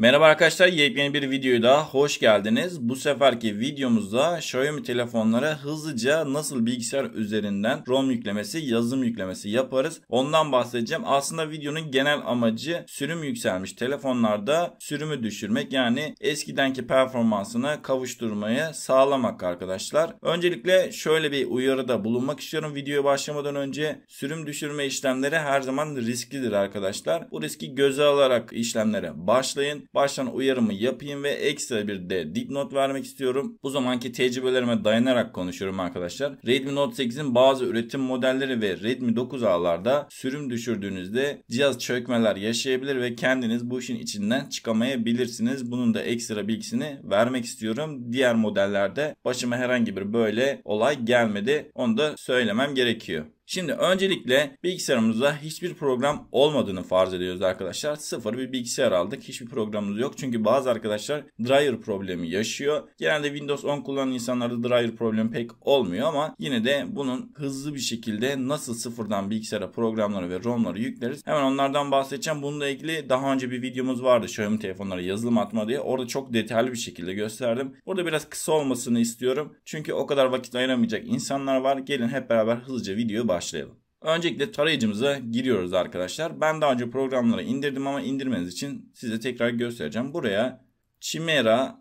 Merhaba arkadaşlar yepyeni bir videoya daha hoş geldiniz. Bu seferki videomuzda Xiaomi telefonlara hızlıca nasıl bilgisayar üzerinden ROM yüklemesi, yazılım yüklemesi yaparız. Ondan bahsedeceğim. Aslında videonun genel amacı sürüm yükselmiş telefonlarda sürümü düşürmek yani eskidenki performansına kavuşturmayı sağlamak arkadaşlar. Öncelikle şöyle bir uyarıda bulunmak istiyorum videoya başlamadan önce. Sürüm düşürme işlemleri her zaman risklidir arkadaşlar. Bu riski göze alarak işlemlere başlayın baştan uyarımı yapayım ve ekstra bir de dipnot vermek istiyorum. Bu zamanki tecrübelerime dayanarak konuşuyorum arkadaşlar. Redmi Note 8'in bazı üretim modelleri ve Redmi 9A'larda sürüm düşürdüğünüzde cihaz çökmeler yaşayabilir ve kendiniz bu işin içinden çıkamayabilirsiniz. Bunun da ekstra bilgisini vermek istiyorum. Diğer modellerde başıma herhangi bir böyle olay gelmedi. Onu da söylemem gerekiyor. Şimdi öncelikle bilgisayarımızda hiçbir program olmadığını farz ediyoruz arkadaşlar. Sıfır bir bilgisayar aldık. Hiçbir programımız yok. Çünkü bazı arkadaşlar driver problemi yaşıyor. Genelde Windows 10 kullanan insanlarda driver problemi pek olmuyor ama yine de bunun hızlı bir şekilde nasıl sıfırdan bilgisayara programları ve ROM'ları yükleriz. Hemen onlardan bahsedeceğim. Bununla ilgili daha önce bir videomuz vardı. Xiaomi telefonlara yazılım atma diye. Orada çok detaylı bir şekilde gösterdim. Burada biraz kısa olmasını istiyorum. Çünkü o kadar vakit ayıramayacak insanlar var. Gelin hep beraber hızlıca videoya başlayalım başlayalım. Öncelikle tarayıcımıza giriyoruz arkadaşlar. Ben daha önce programları indirdim ama indirmeniz için size tekrar göstereceğim. Buraya Chimera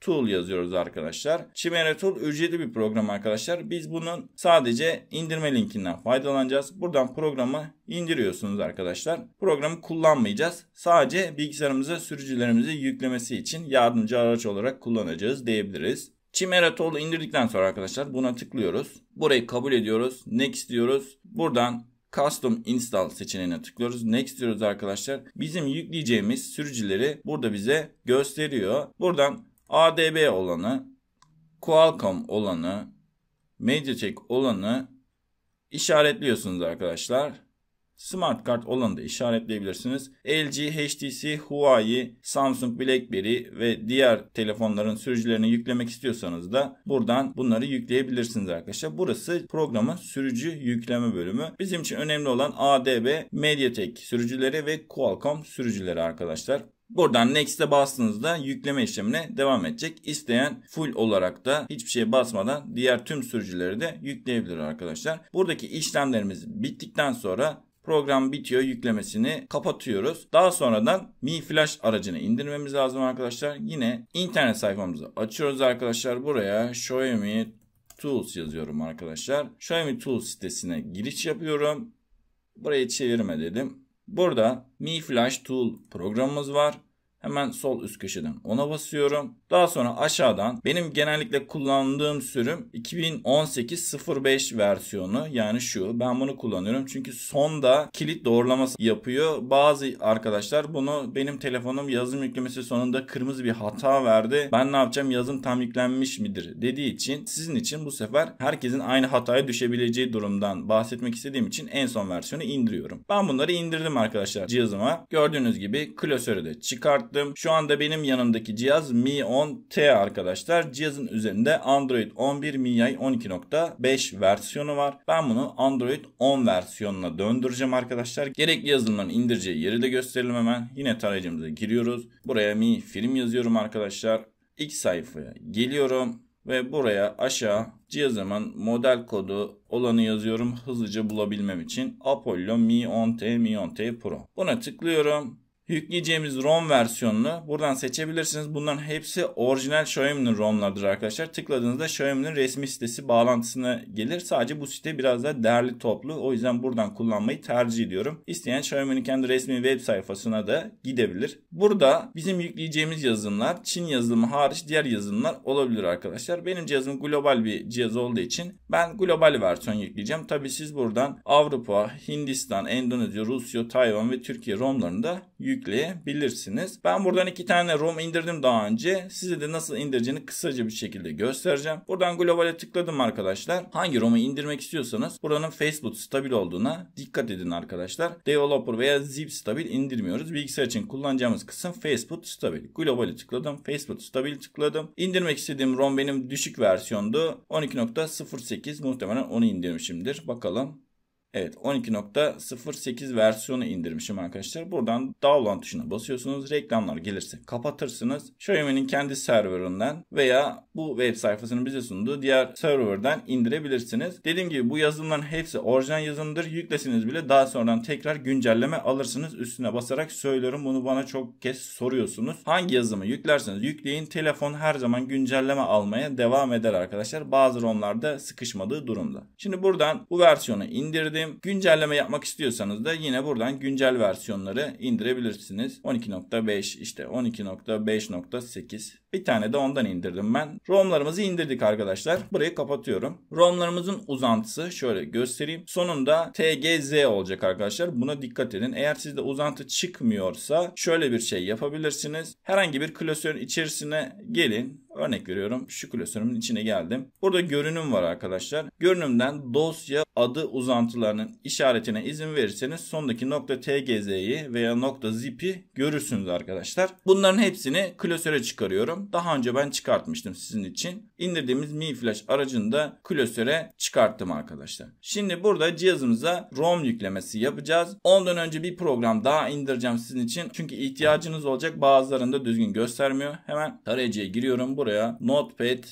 Tool yazıyoruz arkadaşlar. Chimera Tool ücretli bir program arkadaşlar. Biz bunun sadece indirme linkinden faydalanacağız. Buradan programı indiriyorsunuz arkadaşlar. Programı kullanmayacağız. Sadece bilgisayarımıza sürücülerimizi yüklemesi için yardımcı araç olarak kullanacağız diyebiliriz. Chimera Tool'u indirdikten sonra arkadaşlar buna tıklıyoruz. Burayı kabul ediyoruz. Next diyoruz. Buradan Custom Install seçeneğine tıklıyoruz. Next diyoruz arkadaşlar. Bizim yükleyeceğimiz sürücüleri burada bize gösteriyor. Buradan ADB olanı, Qualcomm olanı, MediaTek olanı işaretliyorsunuz arkadaşlar. Smart kart olanı da işaretleyebilirsiniz. LG, HTC, Huawei, Samsung, BlackBerry ve diğer telefonların sürücülerini yüklemek istiyorsanız da buradan bunları yükleyebilirsiniz arkadaşlar. Burası programın sürücü yükleme bölümü. Bizim için önemli olan ADB, MediaTek sürücüleri ve Qualcomm sürücüleri arkadaşlar. Buradan Next'e bastığınızda yükleme işlemine devam edecek. İsteyen full olarak da hiçbir şey basmadan diğer tüm sürücüleri de yükleyebilir arkadaşlar. Buradaki işlemlerimiz bittikten sonra Program bitiyor yüklemesini kapatıyoruz. Daha sonradan Mi Flash aracını indirmemiz lazım arkadaşlar. Yine internet sayfamızı açıyoruz arkadaşlar. Buraya Xiaomi Tools yazıyorum arkadaşlar. Xiaomi Tools sitesine giriş yapıyorum. Burayı çevirme dedim. Burada Mi Flash Tool programımız var. Hemen sol üst köşeden ona basıyorum. Daha sonra aşağıdan benim genellikle kullandığım sürüm 2018 05 versiyonu yani şu. Ben bunu kullanıyorum çünkü sonda kilit doğrulaması yapıyor. Bazı arkadaşlar bunu benim telefonum yazım yüklemesi sonunda kırmızı bir hata verdi. Ben ne yapacağım yazım tam yüklenmiş midir dediği için sizin için bu sefer herkesin aynı hataya düşebileceği durumdan bahsetmek istediğim için en son versiyonu indiriyorum. Ben bunları indirdim arkadaşlar cihazıma. Gördüğünüz gibi klasörü de çıkart baktım. Şu anda benim yanımdaki cihaz Mi 10 T arkadaşlar. Cihazın üzerinde Android 11 MIUI 12.5 versiyonu var. Ben bunu Android 10 versiyonuna döndüreceğim arkadaşlar. Gerekli yazılımların indireceği yeri de gösterelim hemen. Yine tarayıcımıza giriyoruz. Buraya Mi film yazıyorum arkadaşlar. İlk sayfaya geliyorum ve buraya aşağı cihazımın model kodu olanı yazıyorum hızlıca bulabilmem için Apollo Mi 10T Mi 10T Pro. Buna tıklıyorum yükleyeceğimiz ROM versiyonunu buradan seçebilirsiniz. Bunların hepsi orijinal Xiaomi'nin ROM'larıdır arkadaşlar. Tıkladığınızda Xiaomi'nin resmi sitesi bağlantısına gelir. Sadece bu site biraz da değerli toplu. O yüzden buradan kullanmayı tercih ediyorum. İsteyen Xiaomi'nin kendi resmi web sayfasına da gidebilir. Burada bizim yükleyeceğimiz yazılımlar Çin yazılımı hariç diğer yazılımlar olabilir arkadaşlar. Benim cihazım global bir cihaz olduğu için ben global versiyon yükleyeceğim. Tabi siz buradan Avrupa, Hindistan, Endonezya, Rusya, Tayvan ve Türkiye ROM'larını da yükleyebilirsiniz yükleyebilirsiniz. Ben buradan iki tane ROM indirdim daha önce. Size de nasıl indireceğini kısaca bir şekilde göstereceğim. Buradan globale tıkladım arkadaşlar. Hangi ROM'u indirmek istiyorsanız buranın Facebook stabil olduğuna dikkat edin arkadaşlar. Developer veya zip stabil indirmiyoruz. Bilgisayar için kullanacağımız kısım Facebook stabil. Globale tıkladım. Facebook stabil tıkladım. İndirmek istediğim ROM benim düşük versiyondu. 12.08 muhtemelen onu indirmişimdir. Bakalım Evet 12.08 versiyonu indirmişim arkadaşlar. Buradan download tuşuna basıyorsunuz. Reklamlar gelirse kapatırsınız. Xiaomi'nin kendi serverinden veya bu web sayfasının bize sunduğu diğer serverden indirebilirsiniz. Dediğim gibi bu yazılımların hepsi orijinal yazılımdır. Yüklesiniz bile daha sonradan tekrar güncelleme alırsınız. Üstüne basarak söylüyorum. Bunu bana çok kez soruyorsunuz. Hangi yazılımı yüklerseniz yükleyin. Telefon her zaman güncelleme almaya devam eder arkadaşlar. Bazı ROM'larda sıkışmadığı durumda. Şimdi buradan bu versiyonu indirdim indirdim. Güncelleme yapmak istiyorsanız da yine buradan güncel versiyonları indirebilirsiniz. 12.5 işte 12.5.8 bir tane de ondan indirdim ben. ROM'larımızı indirdik arkadaşlar. Burayı kapatıyorum. ROM'larımızın uzantısı şöyle göstereyim. Sonunda TGZ olacak arkadaşlar. Buna dikkat edin. Eğer sizde uzantı çıkmıyorsa şöyle bir şey yapabilirsiniz. Herhangi bir klasörün içerisine gelin. Örnek veriyorum şu klasörümün içine geldim. Burada görünüm var arkadaşlar. Görünümden dosya adı uzantılarının işaretine izin verirseniz sondaki nokta tgz'yi veya nokta zip'i görürsünüz arkadaşlar. Bunların hepsini klasöre çıkarıyorum. Daha önce ben çıkartmıştım sizin için. İndirdiğimiz Mi Flash aracını da klasöre çıkarttım arkadaşlar. Şimdi burada cihazımıza ROM yüklemesi yapacağız. Ondan önce bir program daha indireceğim sizin için. Çünkü ihtiyacınız olacak bazılarında düzgün göstermiyor. Hemen tarayıcıya giriyorum. Buraya Notepad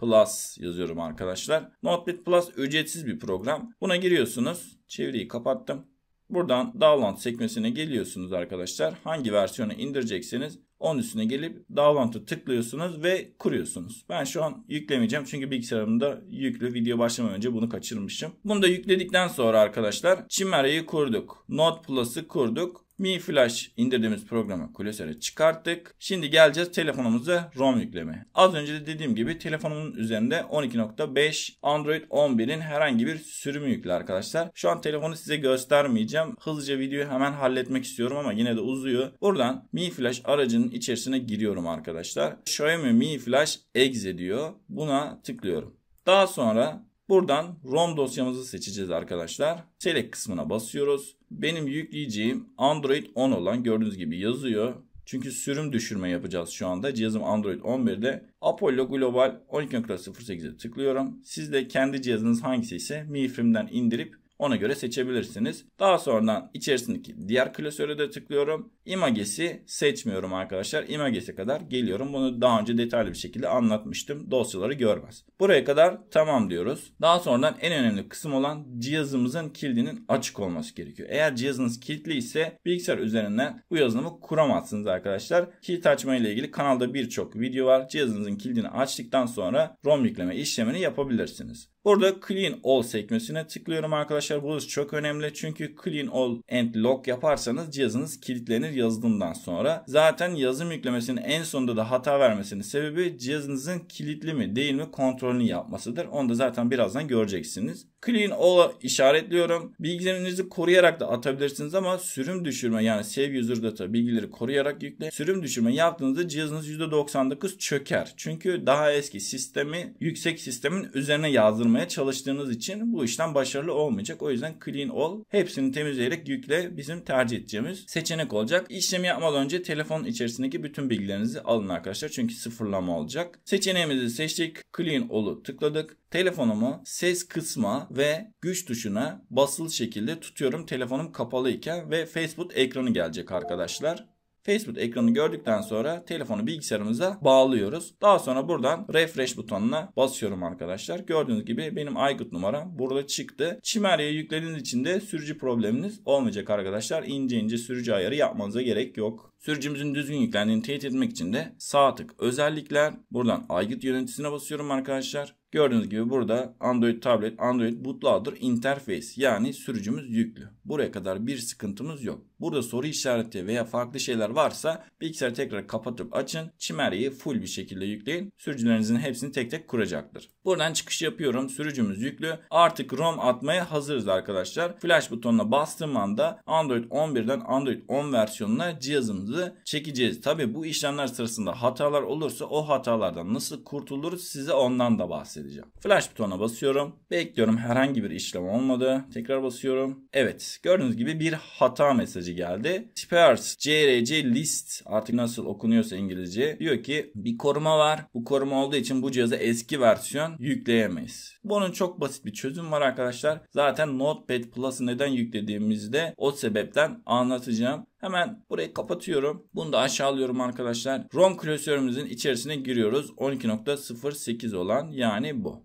Plus yazıyorum arkadaşlar. Notepad Plus ücretsiz bir program. Buna giriyorsunuz. Çeviriyi kapattım. Buradan download sekmesine geliyorsunuz arkadaşlar. Hangi versiyonu indirecekseniz onun üstüne gelip download'u tıklıyorsunuz ve kuruyorsunuz. Ben şu an yüklemeyeceğim çünkü bilgisayarımda yüklü. Video başlamadan önce bunu kaçırmışım. Bunu da yükledikten sonra arkadaşlar Chimera'yı kurduk. Node Plus'ı kurduk. Mi Flash indirdiğimiz programı klasöre çıkarttık. Şimdi geleceğiz telefonumuza ROM yükleme. Az önce de dediğim gibi telefonumun üzerinde 12.5 Android 11'in herhangi bir sürümü yükle arkadaşlar. Şu an telefonu size göstermeyeceğim. Hızlıca videoyu hemen halletmek istiyorum ama yine de uzuyor. Buradan Mi Flash aracının içerisine giriyorum arkadaşlar. Xiaomi Mi Flash Exe diyor. Buna tıklıyorum. Daha sonra Buradan ROM dosyamızı seçeceğiz arkadaşlar. Select kısmına basıyoruz. Benim yükleyeceğim Android 10 olan gördüğünüz gibi yazıyor. Çünkü sürüm düşürme yapacağız şu anda. Cihazım Android 11'de. Apollo Global 12.08'e tıklıyorum. Siz de kendi cihazınız hangisi ise MiFrame'den indirip ona göre seçebilirsiniz. Daha sonradan içerisindeki diğer klasöre de tıklıyorum. Imagesi seçmiyorum arkadaşlar. Imagesi kadar geliyorum. Bunu daha önce detaylı bir şekilde anlatmıştım. Dosyaları görmez. Buraya kadar tamam diyoruz. Daha sonradan en önemli kısım olan cihazımızın kilidinin açık olması gerekiyor. Eğer cihazınız kilitli ise bilgisayar üzerinden bu yazılımı kuramazsınız arkadaşlar. Kilit açma ile ilgili kanalda birçok video var. Cihazınızın kilidini açtıktan sonra ROM yükleme işlemini yapabilirsiniz. Burada Clean All sekmesine tıklıyorum arkadaşlar. Burası çok önemli çünkü Clean All and Lock yaparsanız cihazınız kilitlenir yazılımdan sonra. Zaten yazım yüklemesinin en sonunda da hata vermesinin sebebi cihazınızın kilitli mi değil mi kontrolünü yapmasıdır. Onu da zaten birazdan göreceksiniz. Clean All'a işaretliyorum. Bilgilerinizi koruyarak da atabilirsiniz ama sürüm düşürme yani Save User Data bilgileri koruyarak yükle. Sürüm düşürme yaptığınızda cihazınız %99 çöker. Çünkü daha eski sistemi yüksek sistemin üzerine yazdırmışsınız oluşturmaya çalıştığınız için bu işlem başarılı olmayacak. O yüzden clean all hepsini temizleyerek yükle bizim tercih edeceğimiz seçenek olacak. İşlemi yapmadan önce telefon içerisindeki bütün bilgilerinizi alın arkadaşlar. Çünkü sıfırlama olacak. Seçeneğimizi seçtik. Clean all'u tıkladık. Telefonumu ses kısma ve güç tuşuna basılı şekilde tutuyorum telefonum kapalı iken ve Facebook ekranı gelecek arkadaşlar. Facebook ekranı gördükten sonra telefonu bilgisayarımıza bağlıyoruz. Daha sonra buradan refresh butonuna basıyorum arkadaşlar. Gördüğünüz gibi benim iCloud numaram burada çıktı. Çimerya'ya yüklediğiniz için de sürücü probleminiz olmayacak arkadaşlar. İnce ince sürücü ayarı yapmanıza gerek yok. Sürücümüzün düzgün yüklendiğini teyit etmek için de sağ tık özellikler buradan aygıt yöneticisine basıyorum arkadaşlar. Gördüğünüz gibi burada Android tablet, Android bootloader interface yani sürücümüz yüklü. Buraya kadar bir sıkıntımız yok. Burada soru işareti veya farklı şeyler varsa bilgisayarı tekrar kapatıp açın. Çimeri'yi full bir şekilde yükleyin. Sürücülerinizin hepsini tek tek kuracaktır. Buradan çıkış yapıyorum. Sürücümüz yüklü. Artık ROM atmaya hazırız arkadaşlar. Flash butonuna bastığım anda Android 11'den Android 10 versiyonuna cihazımızı çekeceğiz. Tabi bu işlemler sırasında hatalar olursa o hatalardan nasıl kurtuluruz size ondan da bahsedeceğim bahsedeceğim. Flash butonuna basıyorum. Bekliyorum herhangi bir işlem olmadı. Tekrar basıyorum. Evet gördüğünüz gibi bir hata mesajı geldi. Spares CRC list artık nasıl okunuyorsa İngilizce diyor ki bir koruma var. Bu koruma olduğu için bu cihaza eski versiyon yükleyemeyiz. Bunun çok basit bir çözüm var arkadaşlar. Zaten Notepad Plus'ı neden yüklediğimizde o sebepten anlatacağım. Hemen burayı kapatıyorum. Bunu da aşağılıyorum arkadaşlar. ROM klasörümüzün içerisine giriyoruz. 12.08 olan yani bu.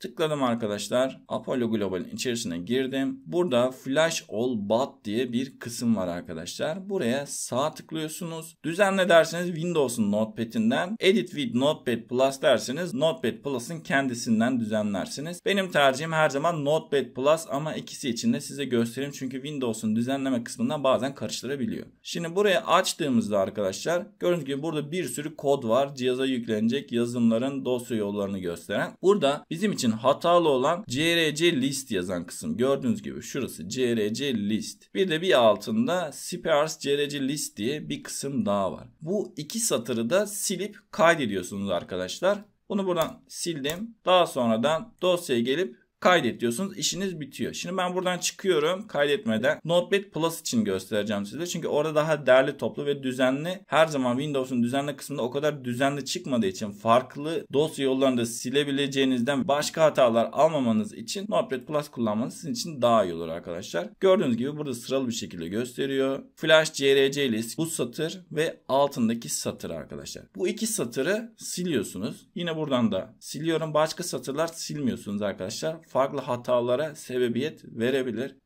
Tıkladım arkadaşlar. Apollo Global'in içerisine girdim. Burada Flash All But diye bir kısım var arkadaşlar. Buraya sağ tıklıyorsunuz. Düzenle derseniz Windows'un Notepad'inden. Edit with Notepad Plus derseniz Notepad Plus'ın kendisinden düzenlersiniz. Benim tercihim her zaman Notepad Plus ama ikisi için de size göstereyim. Çünkü Windows'un düzenleme kısmından bazen karıştırabiliyor. Şimdi buraya açtığımızda arkadaşlar gördüğünüz gibi burada bir sürü kod var. Cihaza yüklenecek yazılımların dosya yollarını gösteren. Burada bizim için için hatalı olan crc list yazan kısım. Gördüğünüz gibi şurası crc list. Bir de bir altında sparse crc list diye bir kısım daha var. Bu iki satırı da silip kaydediyorsunuz arkadaşlar. Bunu buradan sildim. Daha sonradan dosyaya gelip kaydet diyorsunuz. İşiniz bitiyor. Şimdi ben buradan çıkıyorum kaydetmeden. Notepad Plus için göstereceğim size. Çünkü orada daha değerli toplu ve düzenli her zaman Windows'un düzenli kısmında o kadar düzenli çıkmadığı için farklı dosya yollarında silebileceğinizden başka hatalar almamanız için Notepad Plus kullanmanız sizin için daha iyi olur arkadaşlar. Gördüğünüz gibi burada sıralı bir şekilde gösteriyor. Flash CRC list bu satır ve altındaki satır arkadaşlar. Bu iki satırı siliyorsunuz. Yine buradan da siliyorum. Başka satırlar silmiyorsunuz arkadaşlar farklı hatalara sebebiyet verebilir.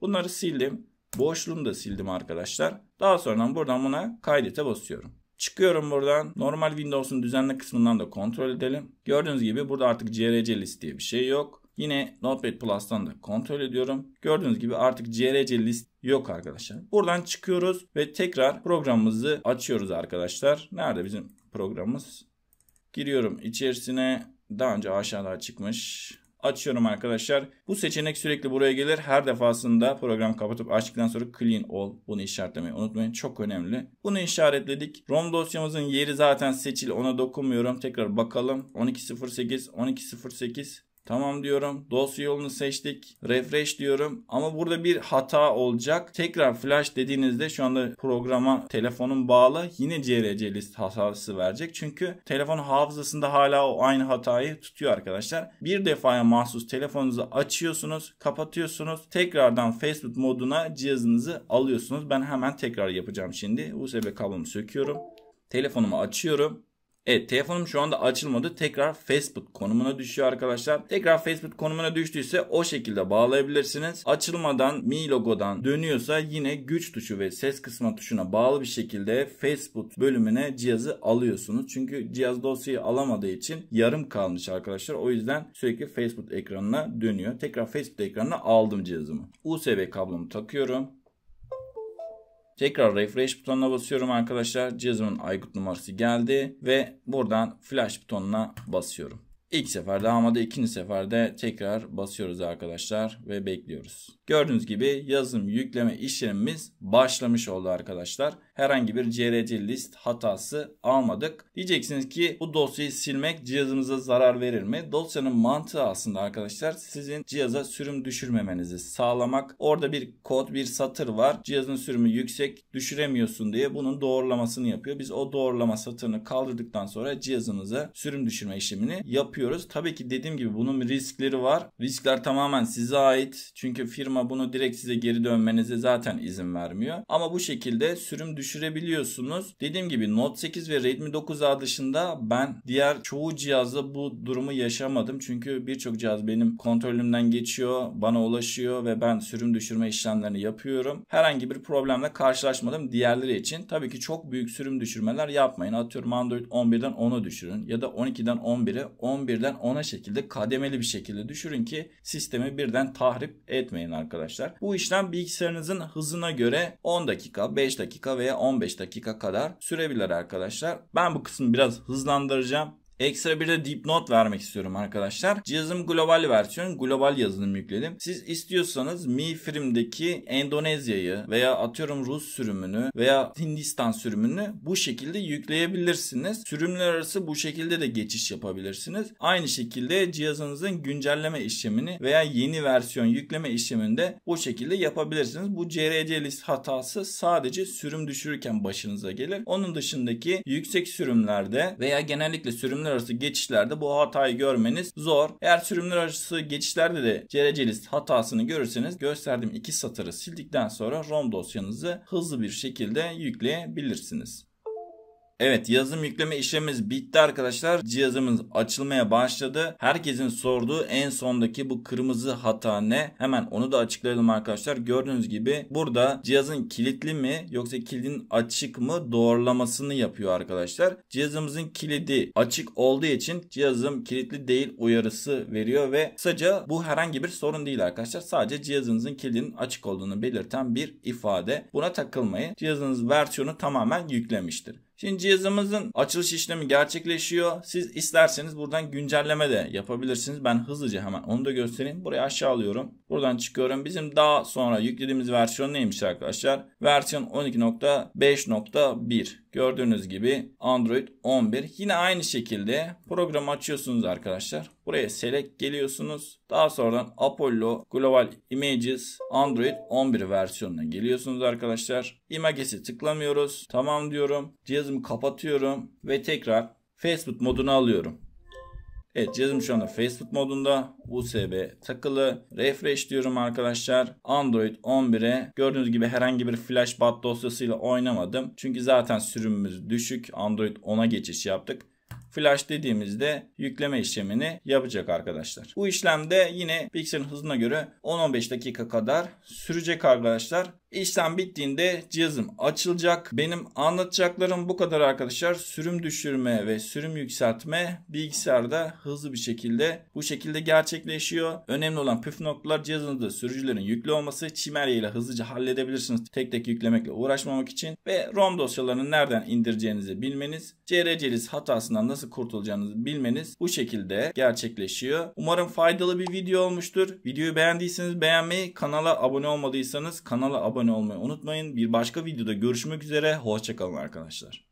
Bunları sildim. Boşluğunu da sildim arkadaşlar. Daha sonra buradan buna kaydete basıyorum. Çıkıyorum buradan. Normal Windows'un düzenle kısmından da kontrol edelim. Gördüğünüz gibi burada artık CRC list diye bir şey yok. Yine Notepad Plus'tan da kontrol ediyorum. Gördüğünüz gibi artık CRC list yok arkadaşlar. Buradan çıkıyoruz ve tekrar programımızı açıyoruz arkadaşlar. Nerede bizim programımız? Giriyorum içerisine. Daha önce aşağıda çıkmış açıyorum arkadaşlar. Bu seçenek sürekli buraya gelir. Her defasında program kapatıp açtıktan sonra clean all bunu işaretlemeyi unutmayın. Çok önemli. Bunu işaretledik. ROM dosyamızın yeri zaten seçil. Ona dokunmuyorum. Tekrar bakalım. 12.08 12.08 Tamam diyorum. Dosya yolunu seçtik. Refresh diyorum. Ama burada bir hata olacak. Tekrar flash dediğinizde şu anda programa telefonun bağlı yine CRC list hatası verecek. Çünkü telefon hafızasında hala o aynı hatayı tutuyor arkadaşlar. Bir defaya mahsus telefonunuzu açıyorsunuz, kapatıyorsunuz. Tekrardan Facebook moduna cihazınızı alıyorsunuz. Ben hemen tekrar yapacağım şimdi. USB kablomu söküyorum. Telefonumu açıyorum. Evet telefonum şu anda açılmadı. Tekrar Facebook konumuna düşüyor arkadaşlar. Tekrar Facebook konumuna düştüyse o şekilde bağlayabilirsiniz. Açılmadan Mi logodan dönüyorsa yine güç tuşu ve ses kısma tuşuna bağlı bir şekilde Facebook bölümüne cihazı alıyorsunuz. Çünkü cihaz dosyayı alamadığı için yarım kalmış arkadaşlar. O yüzden sürekli Facebook ekranına dönüyor. Tekrar Facebook ekranına aldım cihazımı. USB kablomu takıyorum. Tekrar refresh butonuna basıyorum arkadaşlar. Cihazımın aygıt numarası geldi ve buradan flash butonuna basıyorum. İlk sefer ama da ikinci seferde tekrar basıyoruz arkadaşlar ve bekliyoruz. Gördüğünüz gibi yazım yükleme işlemimiz başlamış oldu arkadaşlar. Herhangi bir CRC list hatası almadık. Diyeceksiniz ki bu dosyayı silmek cihazımıza zarar verir mi? Dosyanın mantığı aslında arkadaşlar sizin cihaza sürüm düşürmemenizi sağlamak. Orada bir kod bir satır var. Cihazın sürümü yüksek düşüremiyorsun diye bunun doğrulamasını yapıyor. Biz o doğrulama satırını kaldırdıktan sonra cihazınıza sürüm düşürme işlemini yapıyoruz yapıyoruz. Tabii ki dediğim gibi bunun riskleri var. Riskler tamamen size ait. Çünkü firma bunu direkt size geri dönmenize zaten izin vermiyor. Ama bu şekilde sürüm düşürebiliyorsunuz. Dediğim gibi Note 8 ve Redmi 9A dışında ben diğer çoğu cihazda bu durumu yaşamadım. Çünkü birçok cihaz benim kontrolümden geçiyor, bana ulaşıyor ve ben sürüm düşürme işlemlerini yapıyorum. Herhangi bir problemle karşılaşmadım diğerleri için. Tabii ki çok büyük sürüm düşürmeler yapmayın. Atıyorum Android 11'den 10'a düşürün ya da 12'den 11'e 11 birden ona şekilde kademeli bir şekilde düşürün ki sistemi birden tahrip etmeyin arkadaşlar. Bu işlem bilgisayarınızın hızına göre 10 dakika, 5 dakika veya 15 dakika kadar sürebilir arkadaşlar. Ben bu kısmı biraz hızlandıracağım. Ekstra bir de dipnot vermek istiyorum arkadaşlar. Cihazım global versiyon, global yazılım yükledim. Siz istiyorsanız Mi Firm'deki Endonezya'yı veya atıyorum Rus sürümünü veya Hindistan sürümünü bu şekilde yükleyebilirsiniz. Sürümler arası bu şekilde de geçiş yapabilirsiniz. Aynı şekilde cihazınızın güncelleme işlemini veya yeni versiyon yükleme işlemini de bu şekilde yapabilirsiniz. Bu CRC list hatası sadece sürüm düşürürken başınıza gelir. Onun dışındaki yüksek sürümlerde veya genellikle sürüm sürümler arası geçişlerde bu hatayı görmeniz zor. Eğer sürümler arası geçişlerde de CRC hatasını görürseniz gösterdiğim iki satırı sildikten sonra ROM dosyanızı hızlı bir şekilde yükleyebilirsiniz. Evet yazım yükleme işlemimiz bitti arkadaşlar. Cihazımız açılmaya başladı. Herkesin sorduğu en sondaki bu kırmızı hata ne? Hemen onu da açıklayalım arkadaşlar. Gördüğünüz gibi burada cihazın kilitli mi yoksa kilidin açık mı doğrulamasını yapıyor arkadaşlar. Cihazımızın kilidi açık olduğu için cihazım kilitli değil uyarısı veriyor ve kısaca bu herhangi bir sorun değil arkadaşlar. Sadece cihazınızın kilidinin açık olduğunu belirten bir ifade. Buna takılmayı cihazınız versiyonu tamamen yüklemiştir. Şimdi cihazımızın açılış işlemi gerçekleşiyor. Siz isterseniz buradan güncelleme de yapabilirsiniz. Ben hızlıca hemen onu da göstereyim. Buraya aşağı alıyorum. Buradan çıkıyorum. Bizim daha sonra yüklediğimiz versiyon neymiş arkadaşlar? Versiyon 12.5.1. Gördüğünüz gibi Android 11. Yine aynı şekilde programı açıyorsunuz arkadaşlar. Buraya select geliyorsunuz. Daha sonradan Apollo Global Images Android 11 versiyonuna geliyorsunuz arkadaşlar. Images'i tıklamıyoruz. Tamam diyorum. Cihazımı kapatıyorum ve tekrar Facebook moduna alıyorum. Evet cihazım şu anda Facebook modunda. USB takılı. Refresh diyorum arkadaşlar. Android 11'e gördüğünüz gibi herhangi bir flash bat dosyasıyla oynamadım. Çünkü zaten sürümümüz düşük. Android 10'a geçiş yaptık. Flash dediğimizde yükleme işlemini yapacak arkadaşlar. Bu işlemde yine bilgisayarın hızına göre 10-15 dakika kadar sürecek arkadaşlar. İşlem bittiğinde cihazım açılacak. Benim anlatacaklarım bu kadar arkadaşlar. Sürüm düşürme ve sürüm yükseltme bilgisayarda hızlı bir şekilde bu şekilde gerçekleşiyor. Önemli olan püf noktalar cihazınızda sürücülerin yüklü olması. Çimerye ile hızlıca halledebilirsiniz. Tek tek yüklemekle uğraşmamak için ve ROM dosyalarını nereden indireceğinizi bilmeniz, CRC'liz hatasından nasıl kurtulacağınızı bilmeniz bu şekilde gerçekleşiyor. Umarım faydalı bir video olmuştur. Videoyu beğendiyseniz beğenmeyi, kanala abone olmadıysanız kanala abone abone olmayı unutmayın. Bir başka videoda görüşmek üzere. Hoşçakalın arkadaşlar.